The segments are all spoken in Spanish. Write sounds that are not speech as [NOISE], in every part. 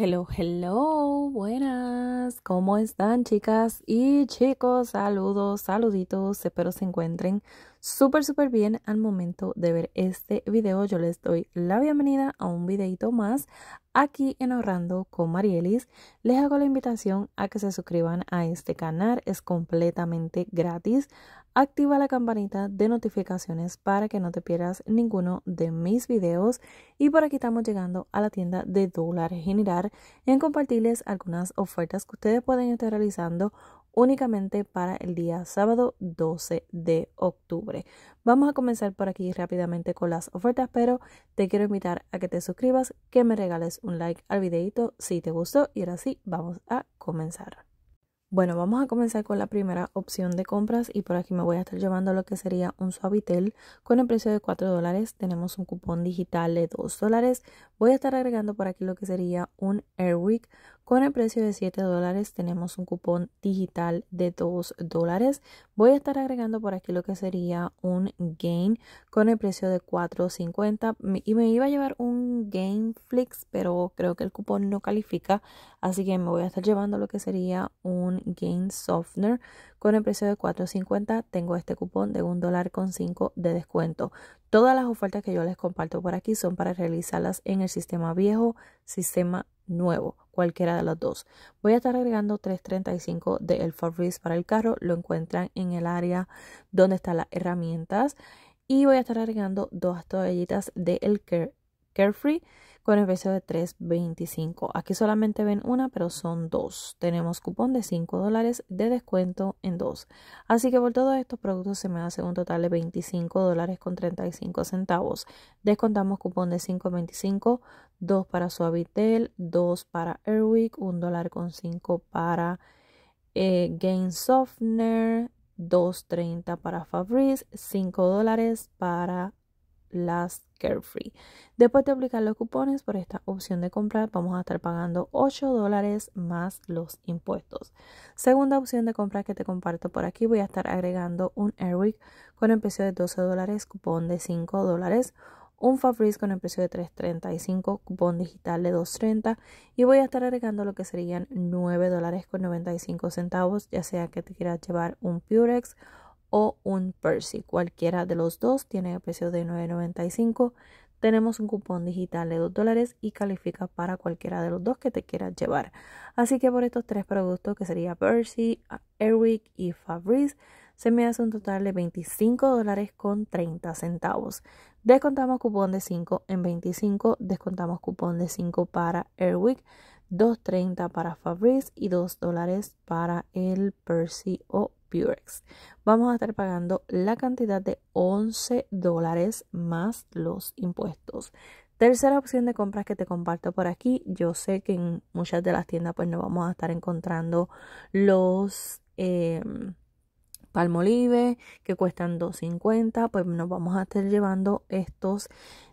Hello, hello, buenas, ¿cómo están chicas y chicos? Saludos, saluditos, espero se encuentren súper, súper bien al momento de ver este video. Yo les doy la bienvenida a un videito más aquí en Ahorrando con Marielis. Les hago la invitación a que se suscriban a este canal, es completamente gratis activa la campanita de notificaciones para que no te pierdas ninguno de mis videos. Y por aquí estamos llegando a la tienda de Dólar General en compartirles algunas ofertas que ustedes pueden estar realizando únicamente para el día sábado 12 de octubre. Vamos a comenzar por aquí rápidamente con las ofertas, pero te quiero invitar a que te suscribas, que me regales un like al videito si te gustó y ahora sí, vamos a comenzar. Bueno, vamos a comenzar con la primera opción de compras y por aquí me voy a estar llevando lo que sería un suavitel con el precio de 4 dólares. Tenemos un cupón digital de 2 dólares. Voy a estar agregando por aquí lo que sería un Airwick con el precio de 7 dólares. Tenemos un cupón digital de 2 dólares. Voy a estar agregando por aquí lo que sería un Gain con el precio de 4.50 y me iba a llevar un Gameflix, pero creo que el cupón no califica, así que me voy a estar llevando lo que sería un Gain softener con el precio de 4.50. Tengo este cupón de un dólar con cinco de descuento. Todas las ofertas que yo les comparto por aquí son para realizarlas en el sistema viejo, sistema nuevo, cualquiera de los dos. Voy a estar agregando 335 de El Fabrice para el carro. Lo encuentran en el área donde están las herramientas. Y voy a estar agregando dos toallitas de El Care, Carefree con el precio de 3.25. Aquí solamente ven una, pero son dos. Tenemos cupón de 5 dólares de descuento en dos. Así que por todos estos productos se me hace un total de 25 dólares con 35 centavos. Descontamos cupón de 5.25, Dos para Suavitel, Dos para Airwick, Un dólar con 5 para eh, Gain Softener, 2.30 para Fabrice, 5 dólares para Last Carefree. Después de aplicar los cupones por esta opción de comprar, vamos a estar pagando 8 dólares más los impuestos. Segunda opción de compra que te comparto por aquí, voy a estar agregando un airwick con el precio de 12 dólares, cupón de 5 dólares. Un Fabrice con el precio de 3.35, cupón digital de 2.30 y voy a estar agregando lo que serían 9 dólares con 95 centavos, ya sea que te quieras llevar un Purex o un Percy. Cualquiera de los dos tiene el precio de 9.95. Tenemos un cupón digital de 2 dólares y califica para cualquiera de los dos que te quieras llevar. Así que por estos tres productos, que sería Percy, Eric y Fabrice, se me hace un total de 25 dólares con 30 centavos. Descontamos cupón de 5 en 25, descontamos cupón de 5 para Airwick, 2.30 para Fabrice y 2 dólares para el Percy o Purex. Vamos a estar pagando la cantidad de 11 dólares más los impuestos. Tercera opción de compras que te comparto por aquí. Yo sé que en muchas de las tiendas pues no vamos a estar encontrando los... Eh, Palmolive que cuestan 2.50, pues nos vamos a estar llevando estos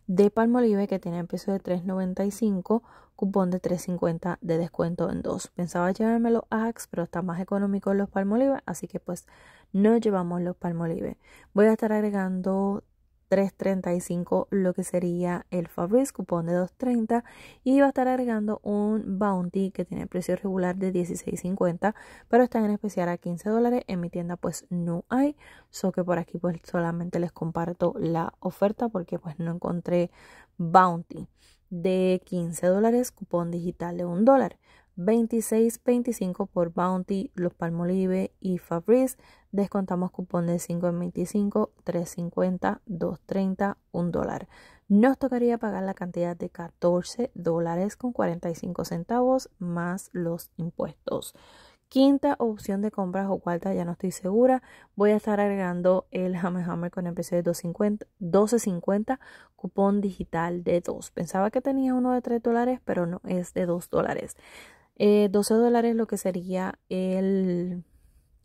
de Palmolive que tienen peso de 3.95, cupón de 3.50 de descuento en dos. Pensaba llevármelo a Axe, pero está más económico los Palmolive, así que pues no llevamos los Palmolive. Voy a estar agregando 3.35 lo que sería el Fabrice cupón de 2.30 y va a estar agregando un bounty que tiene precio regular de 16.50 pero está en especial a 15 dólares en mi tienda pues no hay so que por aquí pues solamente les comparto la oferta porque pues no encontré bounty de 15 dólares cupón digital de 1 dólar 26.25 por Bounty, Los Palmolive y Fabrice. Descontamos cupón de 5 en 25, 3.50, 2.30, 1 dólar. Nos tocaría pagar la cantidad de 14 dólares con 45 centavos más los impuestos. Quinta opción de compras o cuarta, ya no estoy segura. Voy a estar agregando el Hammer Hammer con el precio de 12.50, cupón digital de 2. Pensaba que tenía uno de 3 dólares, pero no, es de 2 dólares. 12 eh, dólares lo que sería el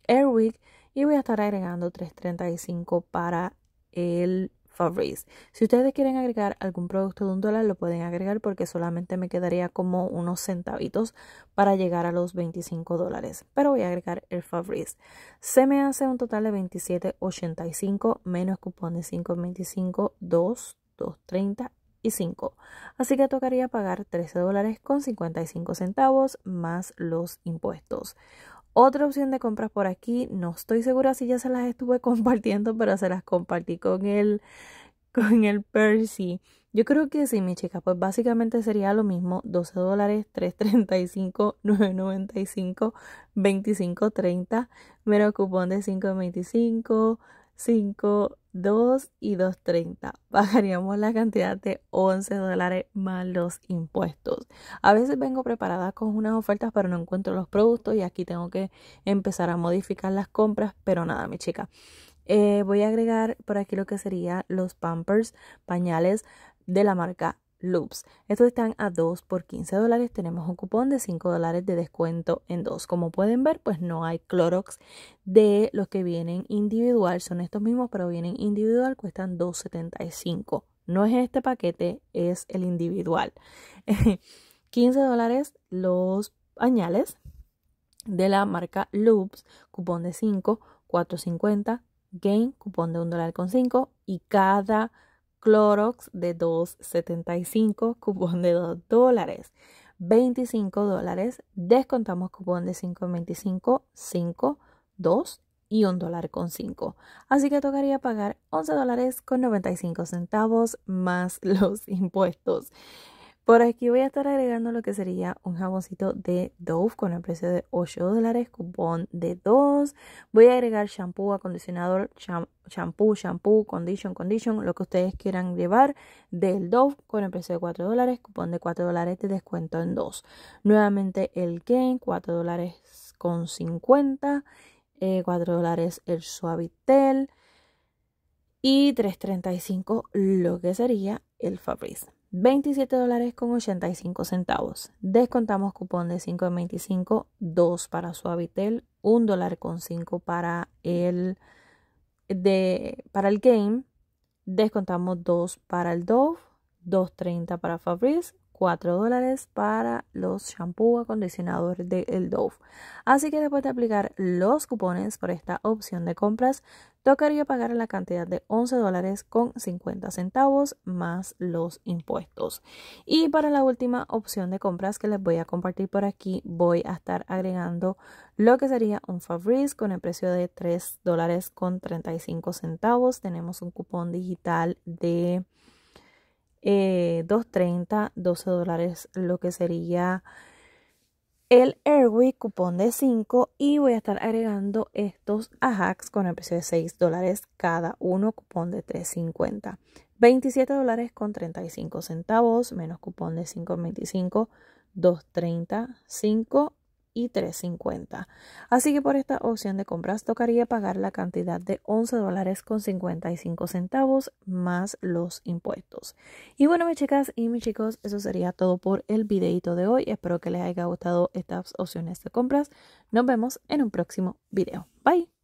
Airwick y voy a estar agregando 3.35 para el Fabrice. Si ustedes quieren agregar algún producto de un dólar lo pueden agregar porque solamente me quedaría como unos centavitos para llegar a los 25 dólares. Pero voy a agregar el Fabrice. Se me hace un total de 27.85 menos cupón de 5.25, 2, 2.30 5. Así que tocaría pagar 13 dólares con 55 centavos más los impuestos. Otra opción de compras por aquí, no estoy segura si ya se las estuve [LAUGHS] compartiendo, pero se las compartí con el, con el Percy. Yo creo que sí, mi chica, pues básicamente sería lo mismo, 12 dólares, 3.35, 9.95, 25.30, Mero cupón de 5.25, 5, 2 y 2.30. bajaríamos [LAUGHS] la cantidad de 11 dólares más los impuestos. A veces vengo preparada con unas ofertas pero no encuentro los productos y aquí tengo que empezar a modificar las compras. Pero nada, mi chica. Eh, voy a agregar por aquí lo que serían los pampers, pañales de la marca loops. Estos están a 2 por 15 dólares. Tenemos un cupón de 5 dólares de descuento en dos. Como pueden ver, pues no hay Clorox de los que vienen individual. Son estos mismos, pero vienen individual. Cuestan 2.75. No es este paquete, es el individual. 15 [LAUGHS] dólares los pañales de la marca Loops, cupón de 5, 4.50, Gain, cupón de 1 dólar con 5 y cada Clorox de 2.75, cupón de 2 dólares. 25 dólares, descontamos cupón de 5.25, 5, 2 y 1 dólar con 5. Así que tocaría pagar 11 dólares con 95 centavos más [LAUGHS] los impuestos. Por aquí voy a estar agregando lo que sería un jaboncito de Dove con el precio de 8 dólares, cupón de 2. Voy a agregar shampoo, acondicionador, shampoo, shampoo, condition, condition, lo que ustedes quieran llevar del Dove con el precio de 4 dólares, cupón de 4 dólares de descuento en 2. Nuevamente el Gain, 4 dólares con 50, 4 eh, dólares el Suavitel y 3.35 lo que sería el Fabrice. 27 dólares con 85 centavos. Descontamos cupón de 5.25, 2 para Suavitel, 1 dólar con 5 para el, para el game. Descontamos 2 para el Dove, 2.30 para Fabrice 4 dólares para los shampoo acondicionador de el Dove. Así que después de aplicar los cupones por esta opción de compras, tocaría pagar la cantidad de 11 dólares con 50 centavos más los impuestos. Y para la última opción de compras que les voy a compartir por aquí, voy a estar agregando lo que sería un Fabrice con el precio de 3 dólares con 35 centavos. Tenemos un cupón digital de 2.30, eh, 12 dólares, lo que sería el Airwick cupón de 5 y voy a estar agregando estos Ajax con el precio de 6 dólares cada uno, cupón de 3.50. 27 dólares con 35 centavos, menos cupón de 5.25, 2.35 5 y 3.50. Así que por esta opción de compras tocaría pagar la cantidad de 11 dólares con 55 centavos más los impuestos. Y bueno, mis chicas y mis chicos, eso sería todo por el videito de hoy. Espero que les haya gustado estas opciones de compras. Nos vemos en un próximo video. Bye.